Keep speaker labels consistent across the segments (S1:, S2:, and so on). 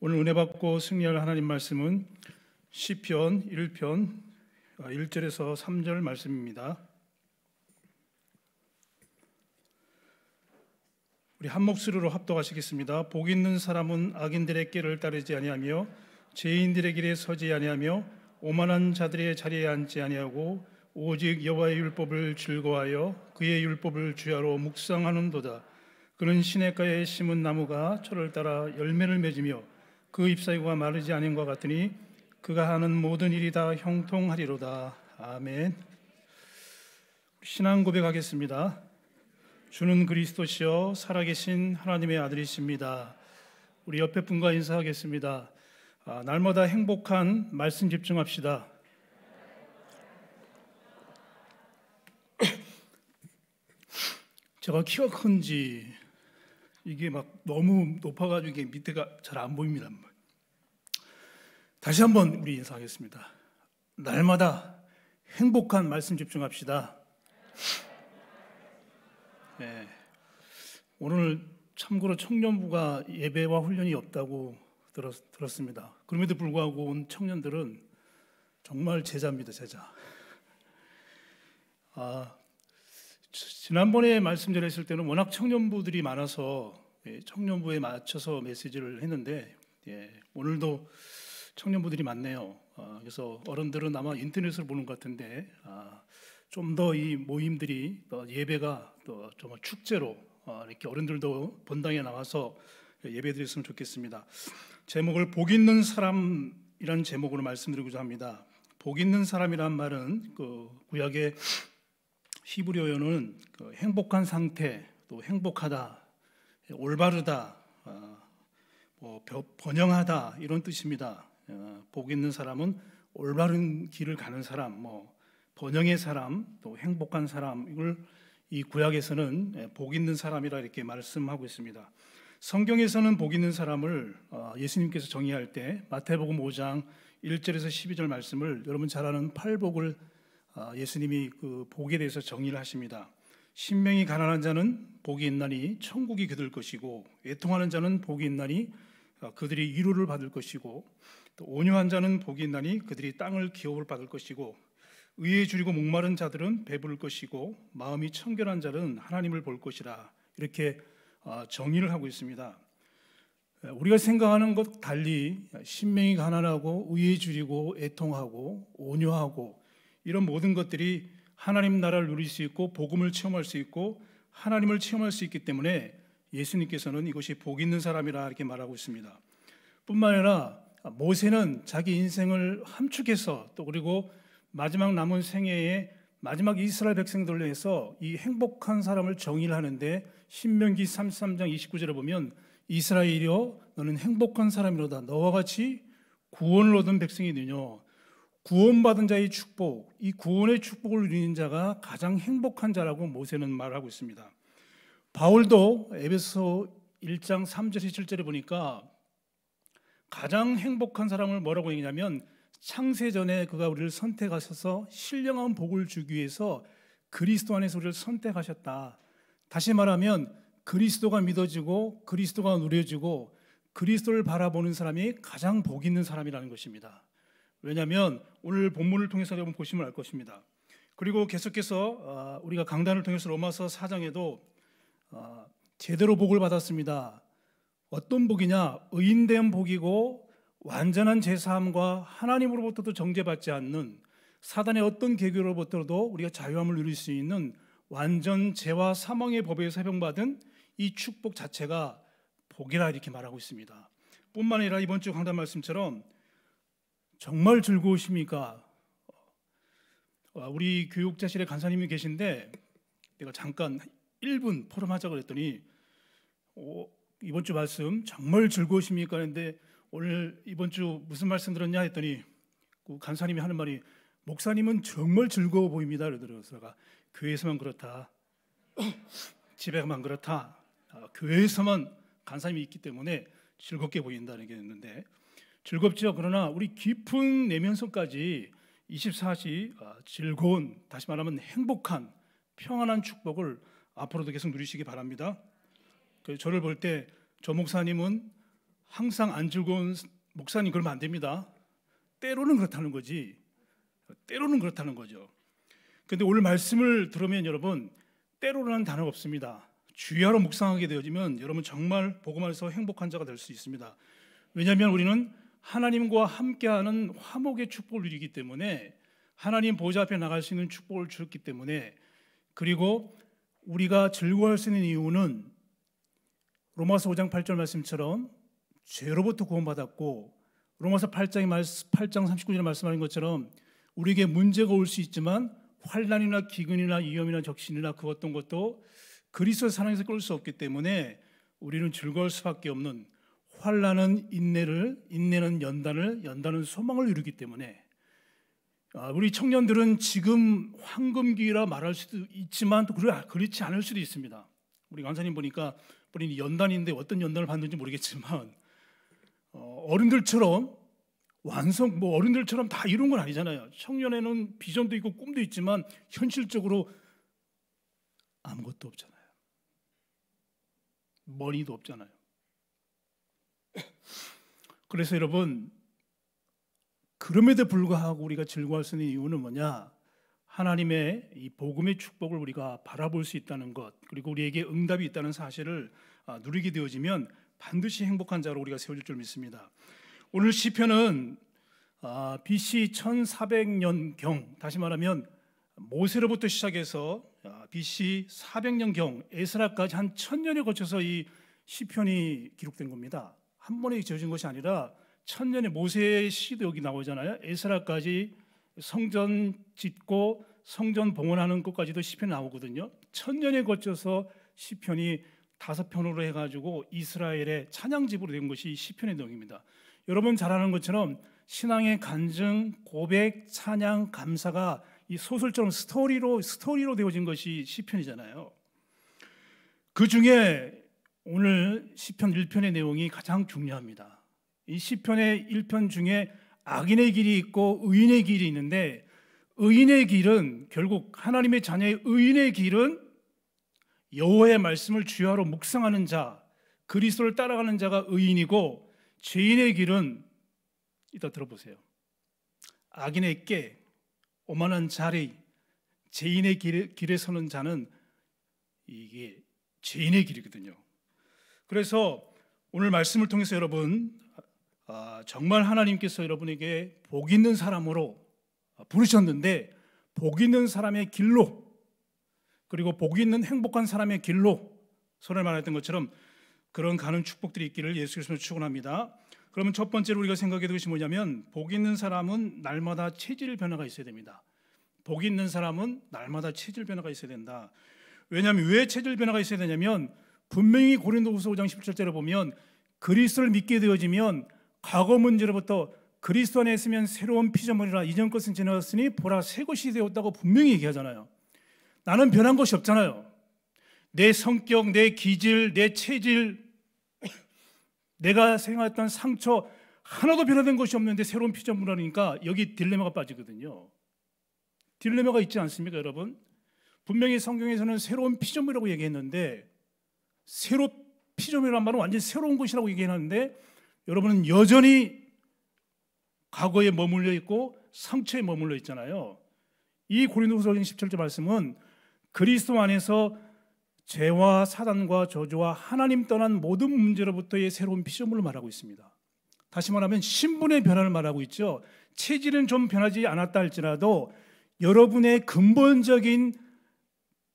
S1: 오늘 은혜 받고 승리할 하나님 말씀은 시편 1편 1절에서 아, 3절 말씀입니다. 우리 한 목소리로 합독하시겠습니다. 복 있는 사람은 악인들의 길을 따르지 아니하며 죄인들의 길에 서지 아니하며 오만한 자들의 자리에 앉지 아니하고 오직 여호와의 율법을 즐거워하여 그의 율법을 주야로 묵상하는도다. 그는 시냇가에 심은 나무가 철을 따라 열매를 맺으며 그입사이고가 마르지 않은 것 같으니 그가 하는 모든 일이 다 형통하리로다. 아멘. 신앙 고백하겠습니다. 주는 그리스도시여 살아계신 하나님의 아들이십니다. 우리 옆에 분과 인사하겠습니다. 아, 날마다 행복한 말씀 집중합시다. 제가 키가 큰지 이게 막 너무 높아가지고 이게 밑에가 잘 안 보입니다. 다시 한번 우리 인사하겠습니다. 날마다 행복한 말씀 집중합시다. 네. 오늘 참고로 청년부가 예배와 훈련이 없다고 들었, 습니다 그럼에도 불구하고 온 청년들은 정말 제자입니다, 제자. 아, 지난번에 말씀드렸을 때는 워낙 청년부들이 많아서 예, 청년부에 맞춰서 메시지를 했는데 예, 오늘도 청년부들이 많네요. 아, 그래서 어른들은 아마 인터넷을 보는 것 같은데 아, 좀더 이 모임들이 또 예배가 또 정말 축제로 아, 이렇게 어른들도 본당에 나와서 예배드렸으면 좋겠습니다. 제목을 복 있는 사람이라는 제목으로 말씀드리고자 합니다. 복 있는 사람이라는 말은 그 구약의 히브리어는 그 행복한 상태, 또 행복하다, 올바르다, 아, 뭐 번영하다 이런 뜻입니다. 아, 복 있는 사람은 올바른 길을 가는 사람, 뭐 번영의 사람, 또 행복한 사람 이걸 이 구약에서는 예, 복 있는 사람이라 이렇게 말씀하고 있습니다. 성경에서는 복 있는 사람을 아, 예수님께서 정의할 때 마태복음 5장 1절에서 12절 말씀을 여러분 잘 아는 팔복을 아, 예수님이 그 복에 대해서 정의를 하십니다. 신명이 가난한 자는 복이 있나니 천국이 그들 것이고 애통하는 자는 복이 있나니 아, 그들이 위로를 받을 것이고 또 온유한 자는 복이 있나니 그들이 땅을 기업을 받을 것이고 의에 줄이고 목마른 자들은 배부를 것이고 마음이 청결한 자는 하나님을 볼 것이라 이렇게 아, 정의를 하고 있습니다. 우리가 생각하는 것 달리 신명이 가난하고 의에 줄이고 애통하고 온유하고 이런 모든 것들이 하나님 나라를 누릴 수 있고 복음을 체험할 수 있고 하나님을 체험할 수 있기 때문에 예수님께서는 이것이 복 있는 사람이라 이렇게 말하고 있습니다. 뿐만 아니라 모세는 자기 인생을 함축해서 또 그리고 마지막 남은 생애에 마지막 이스라엘 백성들로 해서 이 행복한 사람을 정의를 하는데 신명기 33장 29절에 보면 이스라엘이여 너는 행복한 사람이로다 너와 같이 구원을 얻은 백성이 되뇨 구원받은 자의 축복, 이 구원의 축복을 누리는 자가 가장 행복한 자라고 모세는 말하고 있습니다. 바울도 에베소 1장 3절에서 7절에 보니까 가장 행복한 사람을 뭐라고 얘기냐면 창세전에 그가 우리를 선택하셔서 신령한 복을 주기 위해서 그리스도 안에서 우리를 선택하셨다. 다시 말하면 그리스도가 믿어지고 그리스도가 누려지고 그리스도를 바라보는 사람이 가장 복 있는 사람이라는 것입니다. 왜냐하면 오늘 본문을 통해서 여러분 보시면 알 것입니다. 그리고 계속해서 아, 우리가 강단을 통해서 로마서 4장에도 아, 제대로 복을 받았습니다. 어떤 복이냐? 의인된 복이고 완전한 제사함과 하나님으로부터도 정죄받지 않는 사단의 어떤 계교로부터도 우리가 자유함을 누릴 수 있는 완전 죄와 사망의 법에서 병받은이 축복 자체가 복이라 이렇게 말하고 있습니다. 뿐만 아니라 이번 주 강단 말씀처럼 정말 즐거우십니까? 우리 교육자실에 간사님이 계신데 내가 잠깐 1분 포럼하자고 그랬더니 오, 어, 이번 주 말씀 정말 즐거우십니까? 했는데 오늘 이번 주 무슨 말씀 들었냐 했더니 그 간사님이 하는 말이 목사님은 정말 즐거워 보입니다. 그러더라고요. 가 교회에서만 그렇다. 집에만 그렇다. 아, 교회에서만 간사님이 있기 때문에 즐겁게 보인다는 게 있는데 즐겁죠. 그러나 우리 깊은 내면성까지 24시 아, 즐거운 다시 말하면 행복한 평안한 축복을 앞으로도 계속 누리시기 바랍니다. 그 저를 볼 때 저 목사님은 항상 안 즐거운 목사님 그러면 안 됩니다. 때로는 그렇다는 거지. 때로는 그렇다는 거죠. 근데 오늘 말씀을 들으면 여러분 때로라는 단어가 없습니다. 주야로 묵상하게 되어지면 여러분 정말 복음에서 행복한 자가 될 수 있습니다. 왜냐하면 우리는 하나님과 함께하는 화목의 축복을 누리기 때문에 하나님 보좌 앞에 나갈 수 있는 축복을 주었기 때문에 그리고 우리가 즐거워할 수 있는 이유는 로마서 5장 8절 말씀처럼 죄로부터 구원받았고 로마서 8장, 8장 39절에 말씀하는 것처럼 우리에게 문제가 올 수 있지만 환란이나 기근이나 위험이나 적신이나 그 어떤 것도 그리스도의 사랑에서 끌 수 없기 때문에 우리는 즐거울 수밖에 없는 환란은 인내를, 인내는 연단을, 연단은 소망을 이루기 때문에 아, 우리 청년들은 지금 황금기라 말할 수도 있지만 또 그렇지 않을 수도 있습니다. 우리 간사님 보니까 본인이 연단인데 어떤 연단을 받는지 모르겠지만 어, 어른들처럼 완성 뭐 어른들처럼 다 이룬 건 아니잖아요. 청년에는 비전도 있고 꿈도 있지만 현실적으로 아무것도 없잖아요. 머니도 없잖아요. 그래서 여러분 그럼에도 불구하고 우리가 즐거워할 수 있는 이유는 뭐냐? 하나님의 이 복음의 축복을 우리가 바라볼 수 있다는 것, 그리고 우리에게 응답이 있다는 사실을 아, 누리게 되어지면 반드시 행복한 자로 우리가 세워질 줄 믿습니다. 오늘 시편은 아, BC 1400년 경, 다시 말하면 모세로부터 시작해서 아, BC 400년 경 에스라까지 한 천년에 거쳐서 이 시편이 기록된 겁니다. 한 번에 지어진 것이 아니라 천년의 모세의 시도 여기 나오잖아요. 에스라까지 성전 짓고 성전 봉헌하는 것까지도 시편 나오거든요. 천년에 거쳐서 시편이 다섯 편으로 해가지고 이스라엘의 찬양집으로 된 것이 시편의 내용입니다. 여러분 잘 아는 것처럼 신앙의 간증, 고백, 찬양, 감사가 이 소설처럼 스토리로 스토리로 되어진 것이 시편이잖아요. 그 중에 오늘 시편 1편의 내용이 가장 중요합니다. 이 시편의 1편 중에 악인의 길이 있고 의인의 길이 있는데 의인의 길은 결국 하나님의 자녀의 의인의 길은 여호와의 말씀을 주야로 묵상하는 자, 그리스도를 따라가는 자가 의인이고 죄인의 길은 이따 들어보세요. 악인의 깨, 오만한 자리, 죄인의 길에, 길에 서는 자는 이게 죄인의 길이거든요. 그래서 오늘 말씀을 통해서 여러분 아, 정말 하나님께서 여러분에게 복 있는 사람으로 아, 부르셨는데 복 있는 사람의 길로 그리고 복 있는 행복한 사람의 길로 손에 말했던 것처럼 그런 가는 축복들이 있기를 예수 께서 축원합니다. 그러면 첫 번째로 우리가 생각해야 될 것이 뭐냐면 복 있는 사람은 날마다 체질 변화가 있어야 됩니다. 복 있는 사람은 날마다 체질 변화가 있어야 된다. 왜냐하면 왜 체질 변화가 있어야 되냐면 분명히 고린도후서 5장 17절에 보면 그리스도를 믿게 되어지면 과거 문제로부터 그리스도 안에 있으면 새로운 피조물이라 이전 것은 지나갔으니 보라 새 것이 되었다고 분명히 얘기하잖아요. 나는 변한 것이 없잖아요. 내 성격, 내 기질, 내 체질, 내가 생각했던 상처 하나도 변화된 것이 없는데 새로운 피조물이니까 여기 딜레마가 빠지거든요. 딜레마가 있지 않습니까, 여러분? 분명히 성경에서는 새로운 피조물이라고 얘기했는데 새로 피조물이란 말은 완전히 새로운 것이라고 얘기하는데 여러분은 여전히 과거에 머물러 있고 상처에 머물러 있잖아요. 이 고린도후서 17절 말씀은 그리스도 안에서 죄와 사단과 저주와 하나님 떠난 모든 문제로부터의 새로운 피조물을 말하고 있습니다. 다시 말하면 신분의 변화를 말하고 있죠. 체질은 좀 변하지 않았다 할지라도 여러분의 근본적인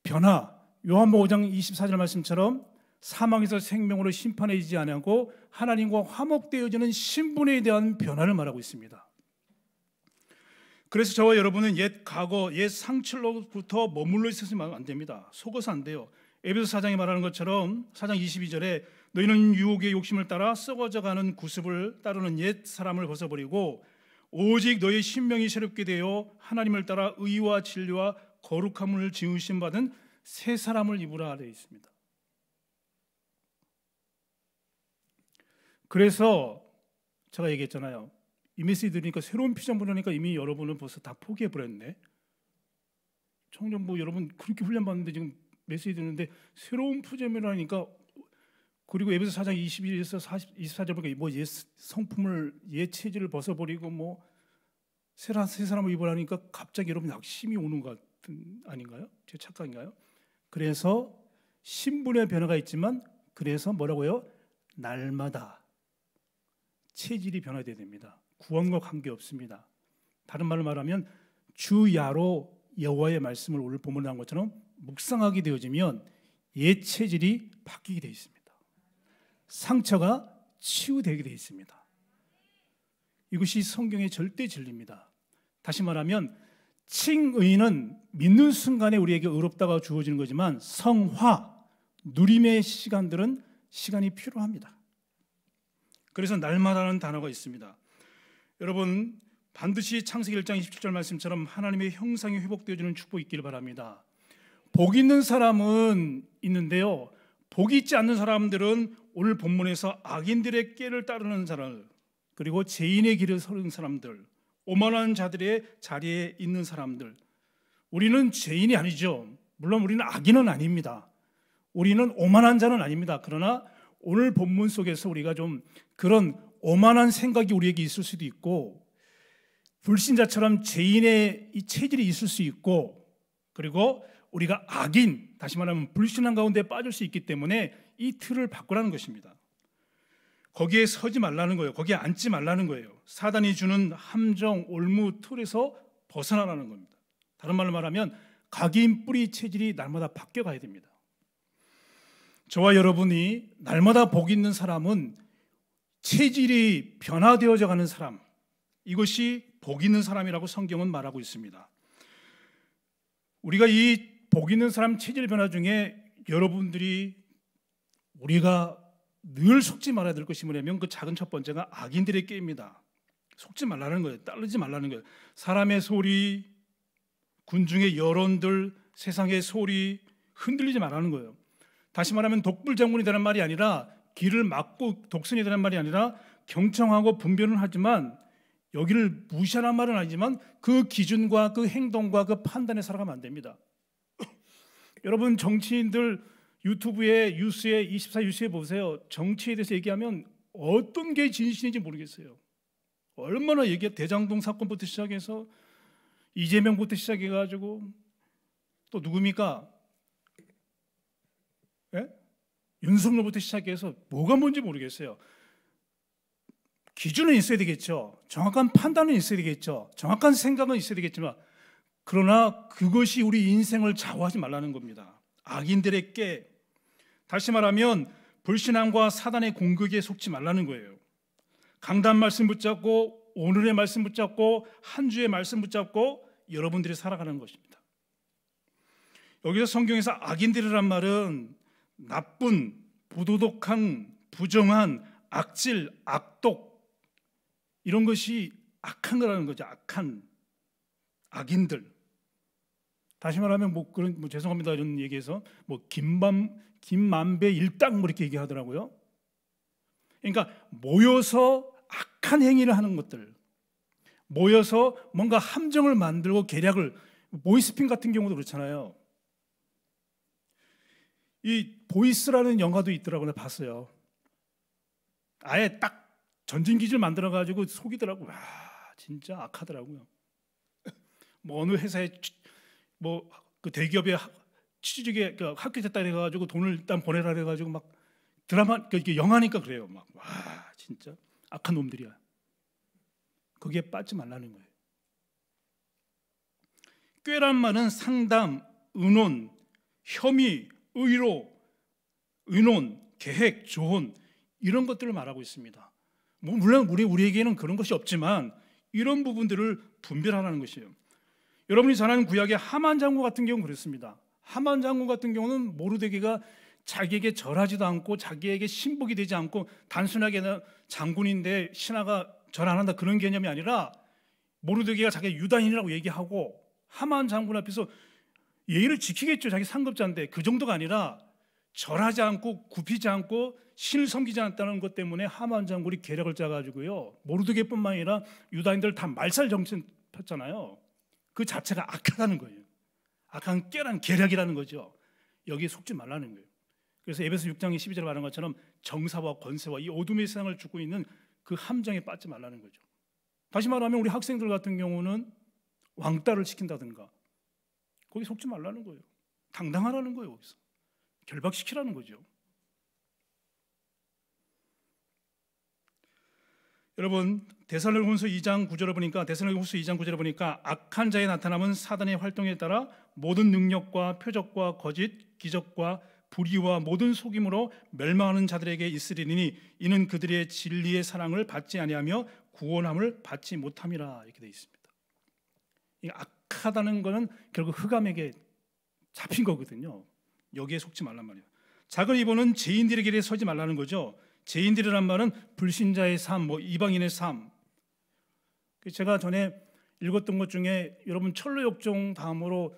S1: 변화 요한복음 5장 24절 말씀처럼 사망에서 생명으로 심판해지지 않고 하나님과 화목되어지는 신분에 대한 변화를 말하고 있습니다. 그래서 저와 여러분은 옛 과거, 옛 상처로부터 머물러 있으면 안 됩니다. 속어서 안 돼요. 에베소 사장이 말하는 것처럼 사장 22절에 너희는 유혹의 욕심을 따라 썩어져 가는 구습을 따르는 옛 사람을 벗어버리고 오직 너희 신명이 새롭게 되어 하나님을 따라 의와 진리와 거룩함을 지으심 받은 새 사람을 입으라 되어 있습니다. 그래서 제가 얘기했잖아요. 이 메시지 들으니까 새로운 피전 보하니까 이미 여러분은 벌써 다 포기해 버렸네. 청년부 여러분 그렇게 훈련 받는데 지금 메시지 듣는데 새로운 푸잼이라니까 그리고 에베소 사장 21에서 40, 24절 보니까 뭐옛 성품을 옛 체질을 벗어버리고 뭐 새로운 새 사람을 입으라니까 갑자기 여러분 낙심이 오는 것 같은 아닌가요? 제 착각인가요? 그래서 신분의 변화가 있지만 그래서 뭐라고요? 날마다 체질이 변화돼야 됩니다. 구원과 관계 없습니다. 다른 말로 말하면 주야로 여호와의 말씀을 오늘 본문에 것처럼 묵상하게 되어지면 옛 체질이 바뀌게 되어 있습니다. 상처가 치유되게 되어 있습니다. 이것이 성경의 절대 진리입니다. 다시 말하면 칭의는 믿는 순간에 우리에게 의롭다가 주어지는 거지만 성화 누림의 시간들은 시간이 필요합니다. 그래서 날마다라는 단어가 있습니다. 여러분 반드시 창세기 1장 27절 말씀처럼 하나님의 형상이 회복되어지는 축복이 있기를 바랍니다. 복 있는 사람은 있는데요. 복 있지 않는 사람들은 오늘 본문에서 악인들의 깨를 따르는 사람 그리고 죄인의 길을 서는 사람들 오만한 자들의 자리에 있는 사람들 우리는 죄인이 아니죠. 물론 우리는 악인은 아닙니다. 우리는 오만한 자는 아닙니다. 그러나 오늘 본문 속에서 우리가 좀 그런 오만한 생각이 우리에게 있을 수도 있고 불신자처럼 죄인의 이 체질이 있을 수 있고 그리고 우리가 악인 다시 말하면 불신한 가운데 빠질 수 있기 때문에 이 틀을 바꾸라는 것입니다. 거기에 서지 말라는 거예요. 거기에 앉지 말라는 거예요. 사단이 주는 함정 올무 틀에서 벗어나라는 겁니다. 다른 말로 말하면 각인 뿌리 체질이 날마다 바뀌어 가야 됩니다. 저와 여러분이 날마다 복 있는 사람은 체질이 변화되어져 가는 사람, 이것이 복 있는 사람이라고 성경은 말하고 있습니다. 우리가 이 복 있는 사람 체질 변화 중에 여러분들이 우리가 늘 속지 말아야 될 것이 뭐냐면 그 작은 첫 번째가 악인들의 깨입니다. 속지 말라는 거예요. 따르지 말라는 거예요. 사람의 소리, 군중의 여론들, 세상의 소리 흔들리지 말라는 거예요. 다시 말하면 독불장군이 되는 말이 아니라 길을 막고 독선이 되는 말이 아니라 경청하고 분별을 하지만 여기를 무시하는 말은 아니지만 그 기준과 그 행동과 그 판단에 살아가면 안 됩니다. 여러분 정치인들 유튜브에 뉴스에 24 뉴스에 보세요. 정치에 대해서 얘기하면 어떤 게 진실인지 모르겠어요. 얼마나 얘기 대장동 사건부터 시작해서 이재명부터 시작해 가지고 또 누굽니까? 윤석열부터 시작해서 뭐가 뭔지 모르겠어요. 기준은 있어야 되겠죠. 정확한 판단은 있어야 되겠죠. 정확한 생각은 있어야 되겠지만 그러나 그것이 우리 인생을 좌우하지 말라는 겁니다. 악인들의 깨 다시 말하면 불신앙과 사단의 공격에 속지 말라는 거예요. 강단 말씀 붙잡고 오늘의 말씀 붙잡고 한 주의 말씀 붙잡고 여러분들이 살아가는 것입니다. 여기서 성경에서 악인들이란 말은 나쁜, 부도덕한, 부정한, 악질, 악독 이런 것이 악한 거라는 거죠. 악한 악인들. 다시 말하면 뭐 그런 뭐 죄송합니다 이런 얘기에서 뭐 김밤 김만배 일당 뭐 이렇게 얘기하더라고요. 그러니까 모여서 악한 행위를 하는 것들 모여서 뭔가 함정을 만들고 계략을 모이스핀 같은 경우도 그렇잖아요. 이 보이스라는 영화도 있더라고요. 봤어요. 아예 딱 전진기질 만들어 가지고 속이더라고. 요 와, 진짜 악하더라고요. 뭐 어느 회사에 뭐 그 대기업에 취직에 합격했다 그 해 가지고 돈을 일단 보내라 해 가지고 막 드라마 그 이게 영화니까 그래요. 막 와, 진짜 악한 놈들이야. 거기에 빠지 말라는 거예요. 꾀란 말은 상담, 의논, 혐의, 의로, 의논, 계획, 조언 이런 것들을 말하고 있습니다. 뭐 물론 우리 우리에게는 그런 것이 없지만 이런 부분들을 분별하라는 것이에요. 여러분이 잘 아는 구약의 하만 장군 같은 경우는 그랬습니다. 하만 장군 같은 경우는 모르드게가 자기에게 절하지도 않고 자기에게 신복이 되지 않고 단순하게 장군인데 신하가 절 안 한다 그런 개념이 아니라 모르드게가 자기 유다인이라고 얘기하고 하만 장군 앞에서 예의를 지키겠죠. 자기 상급자인데 그 정도가 아니라 절하지 않고 굽히지 않고 신을 섬기지 않았다는 것 때문에 하만 장군이 계략을 짜가지고요 모르드게뿐만 아니라 유다인들 다 말살 정신 폈잖아요. 그 자체가 악하다는 거예요. 악한 깨란 계략이라는 거죠. 여기에 속지 말라는 거예요. 그래서 에베소 6장의 12절 말한 것처럼 정사와 권세와 이 어둠의 세상을 죽고 있는 그 함정에 빠지 말라는 거죠. 다시 말하면 우리 학생들 같은 경우는 왕따를 시킨다든가 거기 속지 말라는 거예요. 당당하라는 거예요. 거기서 결박시키라는 거죠. 여러분 데살로니서 2장 9절을 보니까 데살로니서 2장 9절을 보니까 악한 자의 나타남은 사단의 활동에 따라 모든 능력과 표적과 거짓 기적과 불의와 모든 속임으로 멸망하는 자들에게 있으리니 이는 그들의 진리의 사랑을 받지 아니하며 구원함을 받지 못함이라 이렇게 되 있습니다. 이그 약하다는 것은 결국 흑암에게 잡힌 거거든요. 여기에 속지 말란 말이에요. 작은 이보는 죄인들의 길에 서지 말라는 거죠. 죄인들이란 말은 불신자의 삶, 뭐 이방인의 삶. 그 제가 전에 읽었던 것 중에 여러분 철로역종 다음으로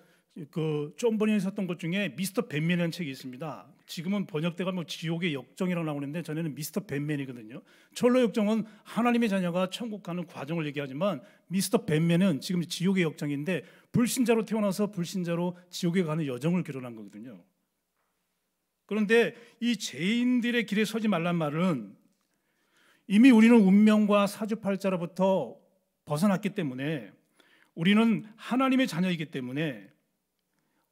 S1: 그좀 번역에 있었던 것 중에 미스터 벤맨이라는 책이 있습니다. 지금은 번역돼가 뭐 지옥의 역정이라고 나오는데 전에는 미스터 벤맨이거든요. 철로 역정은 하나님의 자녀가 천국 가는 과정을 얘기하지만 미스터 벤맨은 지금 지옥의 역정인데 불신자로 태어나서 불신자로 지옥에 가는 여정을 결혼한 거거든요. 그런데 이 죄인들의 길에 서지 말란 말은 이미 우리는 운명과 사주팔자로부터 벗어났기 때문에 우리는 하나님의 자녀이기 때문에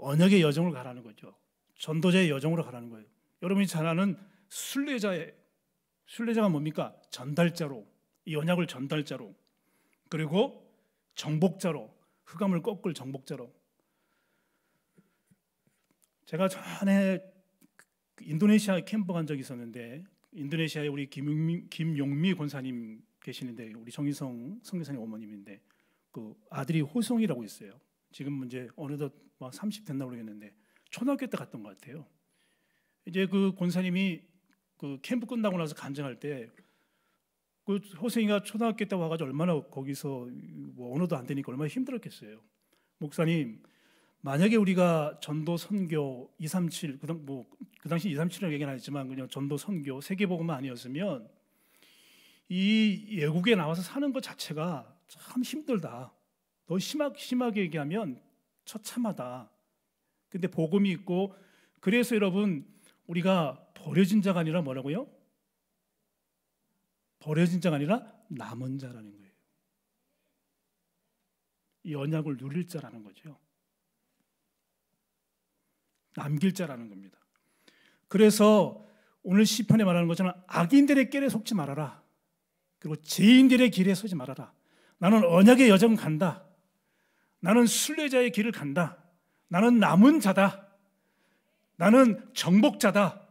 S1: 언약의 여정을 가라는 거죠. 전도자의 여정으로 가라는 거예요. 여러분이 잘아는 순례자의 순례자가 뭡니까? 전달자로 이 언약을 전달자로 그리고 정복자로 흑암을 꺾을 정복자로 제가 전에 인도네시아 캠프 간 적이 있었는데 인도네시아에 우리 김용미, 김용미 권사님 계시는데 우리 정인성 성교사님 어머님인데 그 아들이 호송이라고 있어요. 지금 이제 어느덧 막 30 됐나 모르겠는데 초등학교 때 갔던 것 같아요. 이제 그 권사님이 그 캠프 끝나고 나서 간증할 때 그 호생이가 초등학교 때 와가지고 얼마나 거기서 뭐 언어도 안 되니까 얼마나 힘들었겠어요. 목사님 만약에 우리가 전도 선교 237그 뭐그 당시 237을 얘기는 아니지만 그냥 전도 선교 세계복음만 아니었으면 이 외국에 나와서 사는 것 자체가 참 힘들다. 더 심하, 심하게 얘기하면 처참하다. 근데 복음이 있고 그래서 여러분 우리가 버려진 자가 아니라 뭐라고요? 버려진 자가 아니라 남은 자라는 거예요. 이 언약을 누릴 자라는 거죠. 남길 자라는 겁니다. 그래서 오늘 시편에 말하는 것처럼 악인들의 길에 속지 말아라. 그리고 죄인들의 길에 서지 말아라. 나는 언약의 여정 간다. 나는 순례자의 길을 간다. 나는 남은 자다. 나는 정복자다.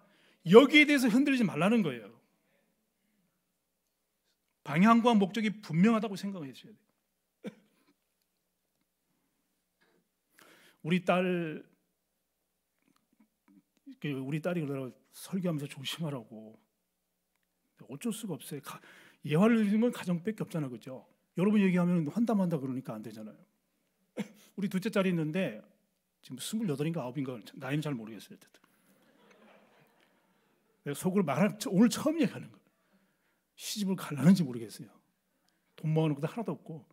S1: 여기에 대해서 흔들리지 말라는 거예요. 방향과 목적이 분명하다고 생각해 주셔야 돼요. 우리 딸 그 우리 딸이 그러더라고 설교하면서 조심하라고. 어쩔 수가 없어요. 예화를 드리는 건 가정밖에 없잖아요, 그죠? 여러분 얘기하면 환담한다 그러니까 안 되잖아요. 우리 둘째 딸이 있는데 지금 28인가 9인가 나이는 잘 모르겠어요. 내가 속으로 말할 오늘 처음 얘기하는 거. 예요 시집을 가려는지 모르겠어요. 돈 모으는 것도 하나도 없고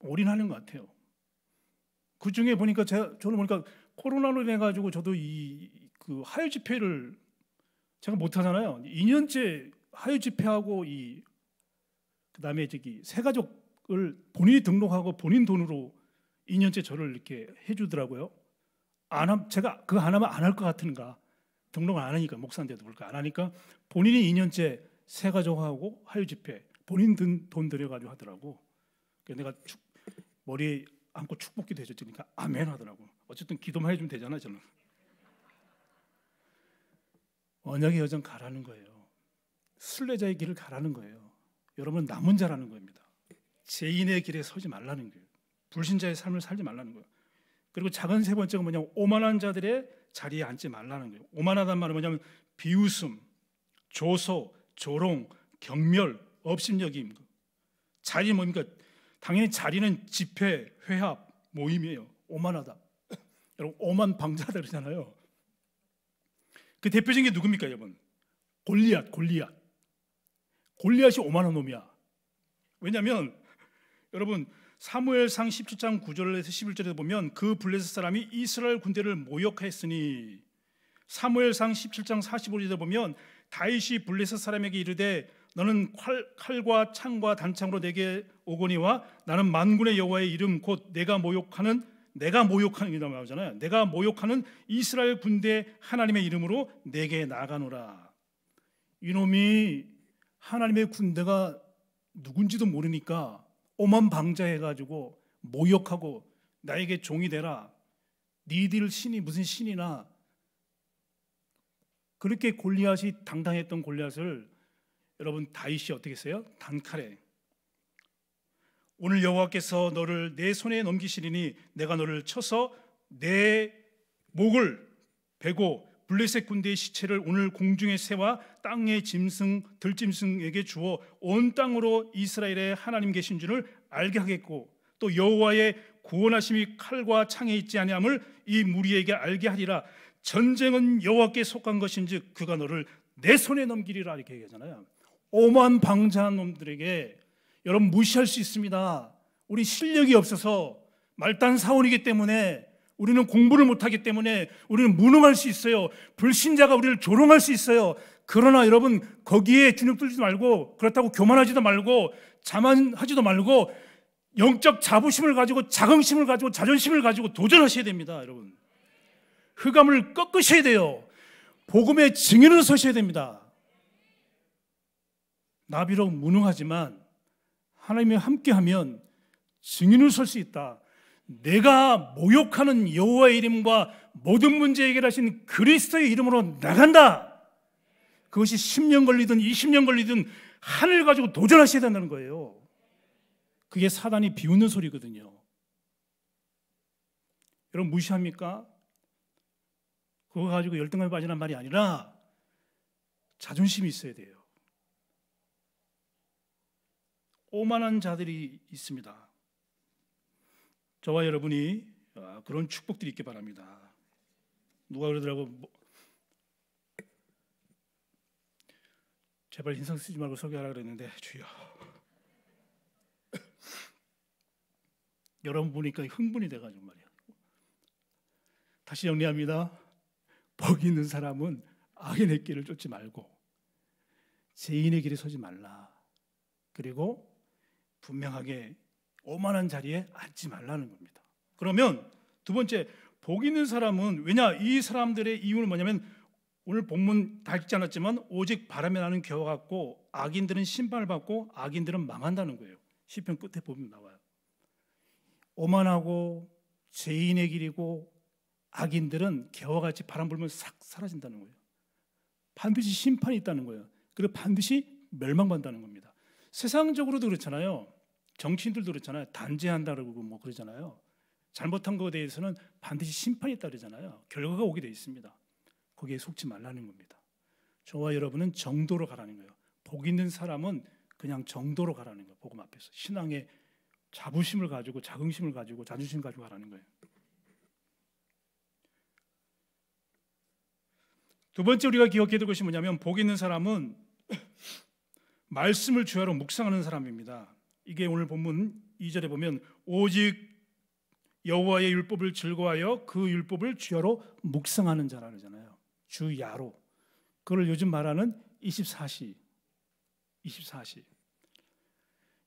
S1: 올인하는 것 같아요. 그 중에 보니까 제가 저는 보니까 코로나로 인해 가지고 저도 이그 하유 집회를 제가 못 하잖아요. 2년째 하유 집회하고 이 그다음에 저기 세가족 을 본인이 등록하고 본인 돈으로 2년째 저를 이렇게 해주더라고요. 안 함, 제가 그하나안할 것 같은가 등록을 안 하니까 목사인데도 불구하고 안 하니까 본인이 2년째 새 가족하고 하유 집회 본인 돈, 돈 들여가지고 하더라고. 내가 축, 머리 안고 축복기도 해줬으니까 아멘 하더라고. 어쨌든 기도만 해주면 되잖아 저는. 언약의 여정 가라는 거예요. 순례자의 길을 가라는 거예요. 여러분 남은 자라는 겁니다. 죄인의 길에 서지 말라는 거예요. 불신자의 삶을 살지 말라는 거예요. 그리고 작은 세 번째가 뭐냐 오만한 자들의 자리에 앉지 말라는 거예요. 오만하단 말은 뭐냐면 비웃음, 조소, 조롱, 경멸, 업심여김. 자리 뭡니까? 당연히 자리는 집회, 회합, 모임이에요. 오만하다. 여러분 오만 방자들 그잖아요그 대표적인 게 누굽니까, 여러분? 골리앗, 골리앗. 골리앗이 오만한 놈이야. 왜냐하 여러분 사무엘상 17장 9절에서 11절에 보면 그 블레셋 사람이 이스라엘 군대를 모욕했으니 사무엘상 17장 45절에 보면 다윗이 블레셋 사람에게 이르되 너는 칼, 과 창과 단창으로 내게 오거니와 나는 만군의 여호와의 이름 곧 내가 모욕하는 내가 모욕하는 이라 말하잖아요. 내가 모욕하는 이스라엘 군대 하나님의 이름으로 내게 나가노라. 이놈이 하나님의 군대가 누군지도 모르니까 오만 방자해가지고 모욕하고 나에게 종이 되라. 니들 네 신이 무슨 신이나 그렇게 골리앗이 당당했던 골리앗을 여러분 다윗이 어떻게 했어요? 단칼에 오늘 여호와께서 너를 내 손에 넘기시리니 내가 너를 쳐서 내 목을 베고 블레셋 군대의 시체를 오늘 공중의 새와 땅의 짐승 들짐승에게 주어 온 땅으로 이스라엘의 하나님 계신 줄을 알게 하겠고 또 여호와의 구원하심이 칼과 창에 있지 아니함을 이 무리에게 알게 하리라 전쟁은 여호와께 속한 것인즉 그가 너를 내 손에 넘기리라 이렇게 얘기하잖아요. 오만 방자한 놈들에게 여러분 무시할 수 있습니다. 우리 실력이 없어서 말단 사원이기 때문에 우리는 공부를 못하기 때문에 우리는 무능할 수 있어요. 불신자가 우리를 조롱할 수 있어요. 그러나 여러분 거기에 주눅들지 말고 그렇다고 교만하지도 말고 자만하지도 말고 영적 자부심을 가지고 자긍심을 가지고 자존심을 가지고 도전하셔야 됩니다, 여러분. 흑암을 꺾으셔야 돼요. 복음의 증인을로 서셔야 됩니다. 나비로 무능하지만 하나님이 함께하면 증인을 설 수 있다. 내가 모욕하는 여호와의 이름과 모든 문제 해결하신 그리스도의 이름으로 나간다. 그것이 10년 걸리든 20년 걸리든 하늘 가지고 도전하셔야 된다는 거예요. 그게 사단이 비웃는 소리거든요. 여러분 무시합니까? 그거 가지고 열등감에 빠지란 말이 아니라 자존심이 있어야 돼요. 오만한 자들이 있습니다. 저와 여러분이 어, 그런 축복들이 있길 바랍니다. 누가 그러더라고 뭐, 제발 인상 쓰지 말고 소개하라 그랬는데 주여 여러분 보니까 흥분이 돼가지고 말이야. 다시 정리합니다. 복 있는 사람은 악인의 길을 쫓지 말고 죄인의 길에 서지 말라. 그리고 분명하게 오만한 자리에 앉지 말라는 겁니다. 그러면 두 번째 복 있는 사람은 왜냐 이 사람들의 이유는 뭐냐면 오늘 본문 밝지 않았지만 오직 바람에 나는 겨와 같고 악인들은 신발 받고 악인들은 망한다는 거예요. 시편 끝에 보면 나와요. 오만하고 죄인의 길이고 악인들은 개와 같이 바람 불면 싹 사라진다는 거예요. 반드시 심판이 있다는 거예요. 그리고 반드시 멸망받는 겁니다. 세상적으로도 그렇잖아요. 정치인들도 그렇잖아요. 단죄한다라고 뭐 그러잖아요. 잘못한 것에 대해서는 반드시 심판이 따르잖아요. 결과가 오게 돼 있습니다. 거기에 속지 말라는 겁니다. 저와 여러분은 정도로 가라는 거예요. 복 있는 사람은 그냥 정도로 가라는 거예요. 복음 앞에서 신앙의 자부심을 가지고 자긍심을 가지고 자존심 가지고 가라는 거예요. 두 번째 우리가 기억해야 될 것이 뭐냐면 복 있는 사람은 말씀을 주야로 묵상하는 사람입니다. 이게 오늘 본문 2절에 보면 오직 여호와의 율법을 즐거워하여 그 율법을 주야로 묵상하는 자라 그러잖아요. 주야로. 그걸 요즘 말하는 24시. 24시.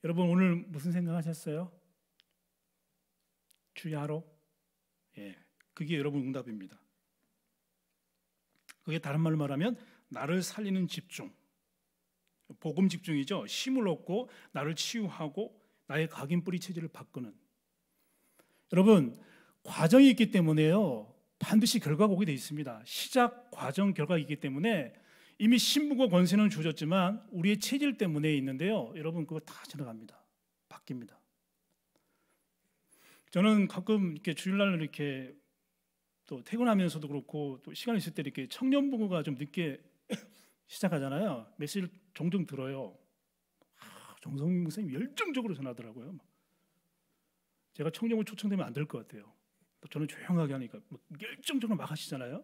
S1: 여러분 오늘 무슨 생각하셨어요? 주야로. 예. 그게 여러분 응답입니다. 그게 다른 말로 말하면 나를 살리는 집중. 복음 집중이죠. 힘을 얻고 나를 치유하고 나의 각인 뿌리 체질을 바꾸는 여러분 과정이 있기 때문에요. 반드시 결과가 오게 돼 있습니다. 시작 과정 결과가 있기 때문에 이미 신분과 권세는 주셨지만 우리의 체질 때문에 있는데요. 여러분 그거 다 지나갑니다. 바뀝니다. 저는 가끔 이렇게 주일날 이렇게 또 퇴근하면서도 그렇고 또 시간 있을 때 이렇게 청년 부부가 좀 늦게 시작하잖아요. 메시지를 종종 들어요. 아, 정성민 목사님 열정적으로 전하더라고요. 제가 청년을 초청되면 안 될 것 같아요. 저는 조용하게 하니까 뭐 열정적으로 막 하시잖아요.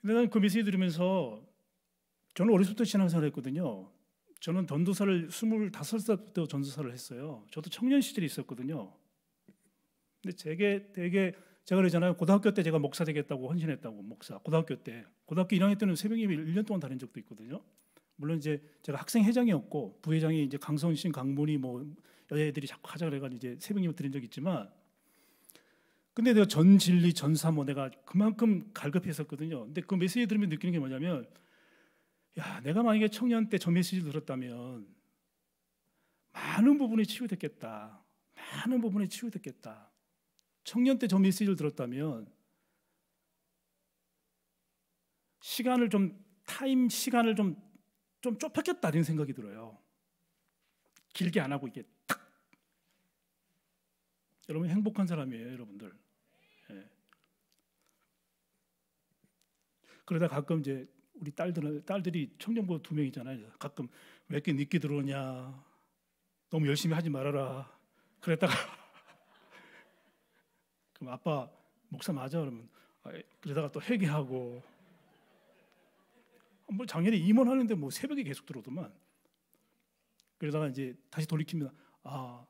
S1: 근데 난 그 메시지 들으면서 저는 어렸을 때 신앙생활 했거든요. 저는 전도사를 25살 때부터 전도사를 했어요. 저도 청년 시절이 있었거든요. 근데 제게 되게 제가 그러잖아요. 고등학교 때 제가 목사 되겠다고 헌신했다고 목사. 고등학교 때 고등학교 1학년 때는 새벽 에 1년 동안 다닌 적도 있거든요. 물론 이제 제가 학생 회장이었고 부회장이 이제 강성신강문이뭐 여자애들이 자꾸 하자 그래가지고 이제 새벽 에배 드린 적 있지만 근데 내가 전 진리, 전 사모 뭐 내가 그만큼 갈급했었거든요. 근데 그 메시지 들으면 느끼는 게 뭐냐면 야 내가 만약에 청년 때 저 메시지 를 들었다면 많은 부분이 치유됐겠다. 많은 부분이 치유됐겠다. 청년 때저 메시지를 들었다면 시간을 좀 타임 시간을 좀 좀 좁혔겠다 는 생각이 들어요. 길게 안 하고 이게 탁 여러분 행복한 사람이에요, 여러분들. 예. 그러다 가끔 이제 우리 딸들 딸들이 청년부 두 명이잖아요. 가끔 왜 이렇게 늦게 들어오냐, 너무 열심히 하지 말아라. 그랬다가 그럼 아빠 목사 맞아 그러면 아, 예. 그러다가 또 회개하고 아, 뭐 작년에 임원하는데 뭐 새벽에 계속 들어오더만 그러다가 이제 다시 돌이키면 아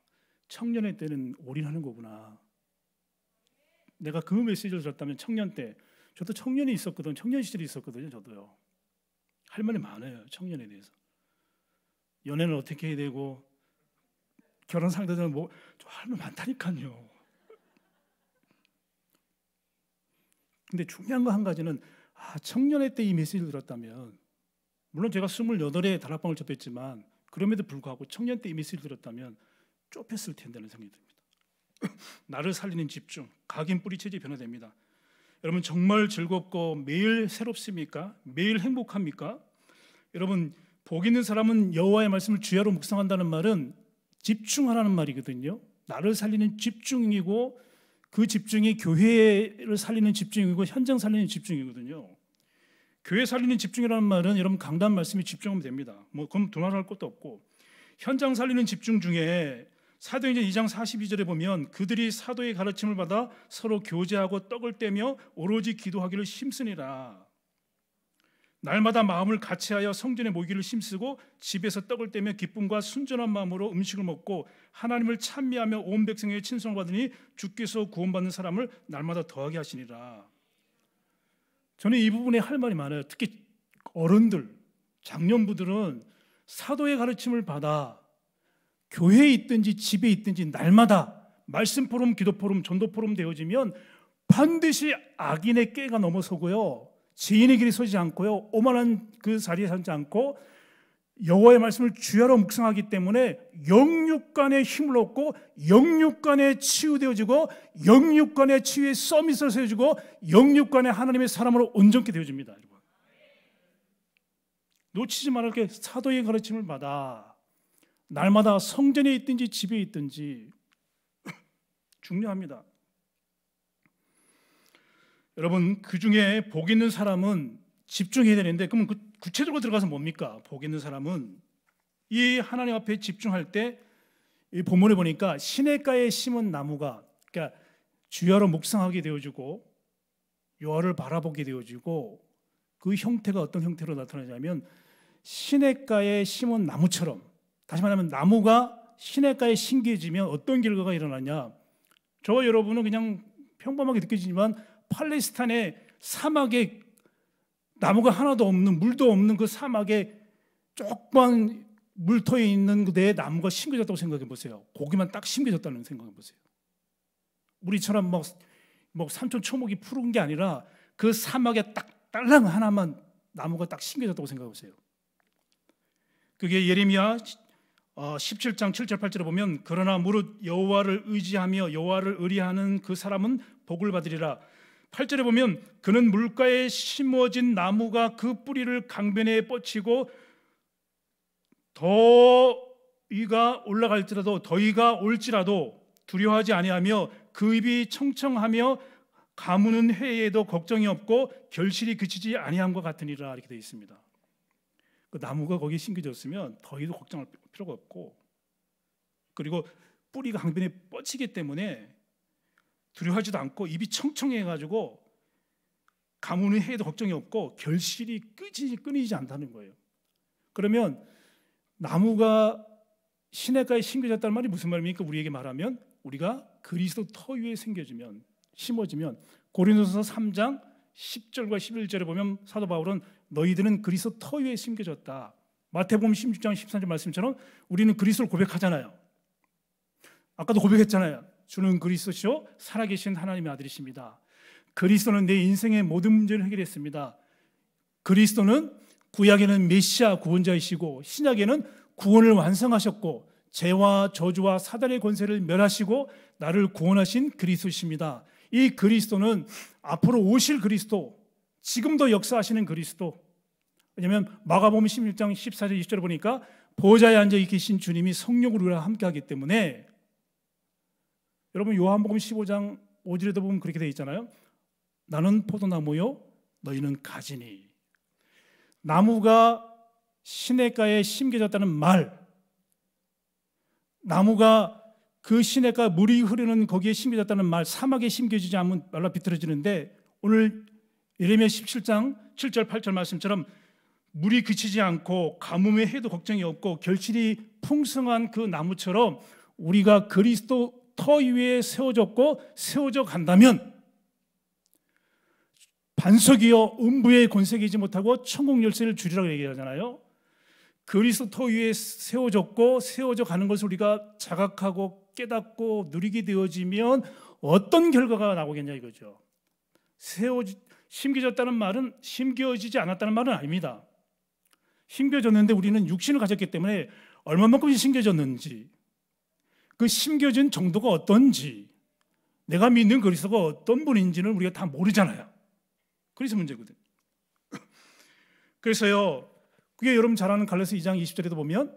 S1: 청년의 때는 올인하는 거구나 내가 그 메시지를 들었다면 청년 때 저도 청년이 있었거든 청년 시절이 있었거든요 저도요 할 말이 많아요 청년에 대해서 연애는 어떻게 해야 되고 결혼 상대자는 뭐할말 많다니까요 근데 중요한 거 한 가지는 아, 청년회 때이 메시지를 들었다면 물론 제가 28에 다락방을 접했지만 그럼에도 불구하고 청년 때 이 메시지를 들었다면 좁혔을 텐데는 생각이 듭니다. 나를 살리는 집중, 각인 뿌리 체제 변화됩니다. 여러분 정말 즐겁고 매일 새롭습니까? 매일 행복합니까? 여러분 복 있는 사람은 여호와의 말씀을 주야로 묵상한다는 말은 집중하라는 말이거든요. 나를 살리는 집중이고 그 집중이 교회를 살리는 집중이고 현장 살리는 집중이거든요. 교회 살리는 집중이라는 말은 여러분 강단 말씀이 집중하면 됩니다. 뭐 그럼 도말할 것도 없고 현장 살리는 집중 중에 사도행전 2장 42절에 보면 그들이 사도의 가르침을 받아 서로 교제하고 떡을 떼며 오로지 기도하기를 힘쓰니라. 날마다 마음을 같이하여 성전에 모기를 심쓰고 집에서 떡을 떼며 기쁨과 순전한 마음으로 음식을 먹고 하나님을 찬미하며 온백성에게 친송을 받으니 주께서 구원받는 사람을 날마다 더하게 하시니라. 저는 이 부분에 할 말이 많아요. 특히 어른들, 장년부들은 사도의 가르침을 받아 교회에 있든지 집에 있든지 날마다 말씀 포럼, 기도 포럼, 전도 포럼 되어지면 반드시 악인의 깨가 넘어서고요. 지인의 길에 서지 않고요. 오만한 그 자리에 서지 않고 여호와의 말씀을 주야로 묵상하기 때문에 영육간의 힘을 얻고 영육간에 치유되어지고 영육간의 치유의 서밋을 세워지고 영육간의 하나님의 사람으로 온전케 되어집니다. 놓치지 말아야 할 사도의 가르침을 받아 날마다 성전에 있든지 집에 있든지 중요합니다. 여러분 그 중에 복 있는 사람은 집중해야 되는데 그러면 그 구체적으로 들어가서 뭡니까? 복 있는 사람은 이 하나님 앞에 집중할 때이본문에 보니까 시냇가에 심은 나무가 그러니까 주야로 묵상하게 되어지고 여하를 바라보게 되어지고 그 형태가 어떤 형태로 나타나냐면 시냇가에 심은 나무처럼 다시 말하면 나무가 시냇가에 신기지면 어떤 결과가 일어나냐 저와 여러분은 그냥 평범하게 느껴지지만 팔레스타인의 사막에 나무가 하나도 없는 물도 없는 그 사막에 조그만 물터에 있는 그데 나무가 심겨졌다고 생각해 보세요. 고기만 딱 심겨졌다는 생각해 보세요. 우리처럼 막, 뭐, 뭐 삼촌 초목이 푸른 게 아니라 그 사막에 딱 딸랑 하나만 나무가 딱 심겨졌다고 생각해 보세요. 그게 예레미야 17장 어, 7절 8절에 보면 그러나 무릇 여호와를 의지하며 여호와를 의리하는 그 사람은 복을 받으리라 8절에 보면 그는 물가에 심어진 나무가 그 뿌리를 강변에 뻗치고 더위가 올라갈지라도 더위가 올지라도 두려워하지 아니하며 그 입이 청청하며 가무는 해에도 걱정이 없고 결실이 그치지 아니함과 같으니라 이렇게 되어 있습니다. 그 나무가 거기에 심겨졌으면 더위도 걱정할 필요가 없고 그리고 뿌리가 강변에 뻗치기 때문에 두려워하지도 않고 입이 청청해가지고 가문의 해에도 걱정이 없고 결실이 끊이지, 끊이지 않다는 거예요. 그러면 나무가 시냇가에 심겨졌다는 말이 무슨 말입니까? 우리에게 말하면 우리가 그리스도 터 위에 생겨지면 심어지면 고린도서 3장 10절과 11절에 보면 사도 바울은 너희들은 그리스도 터 위에 심겨졌다. 마태복음 16장 13절 말씀처럼 우리는 그리스도를 고백하잖아요. 아까도 고백했잖아요. 주는 그리스도시요 살아계신 하나님의 아들이십니다. 그리스도는 내 인생의 모든 문제를 해결했습니다. 그리스도는 구약에는 메시아 구원자이시고 신약에는 구원을 완성하셨고 죄와 저주와 사단의 권세를 멸하시고 나를 구원하신 그리스도십니다. 이 그리스도는 앞으로 오실 그리스도, 지금도 역사하시는 그리스도. 왜냐하면 마가복음 16장 14절 20절을 보니까 보좌에 앉아 계신 주님이 성령으로 함께하기 때문에 여러분 요한복음 15장 5절에도 보면 그렇게 돼 있잖아요. 나는 포도나무요 너희는 가지니 나무가 시냇가에 심겨졌다는 말 나무가 그 시냇가 물이 흐르는 거기에 심겨졌다는 말 사막에 심겨지지 않으면 말라 비틀어지는데 오늘 예레미야 17장 7절 8절 말씀처럼 물이 그치지 않고 가뭄에 해도 걱정이 없고 결실이 풍성한 그 나무처럼 우리가 그리스도 터 위에 세워졌고 세워져 간다면 반석이여 음부의 권세이지 못하고 천국 열쇠를 줄이라고 얘기하잖아요. 그리스도 위에 세워졌고 세워져 가는 것을 우리가 자각하고 깨닫고 누리게 되어지면 어떤 결과가 나오겠냐 이거죠. 세워 심겨졌다는 말은 심겨지지 않았다는 말은 아닙니다. 심겨졌는데 우리는 육신을 가졌기 때문에 얼마만큼 심겨졌는지 그 심겨진 정도가 어떤지 내가 믿는 그리스도가 어떤 분인지는 우리가 다 모르잖아요. 그래서 문제거든. 요 그래서요. 그게 여러분 잘 아는 갈라서 2장 20절에도 보면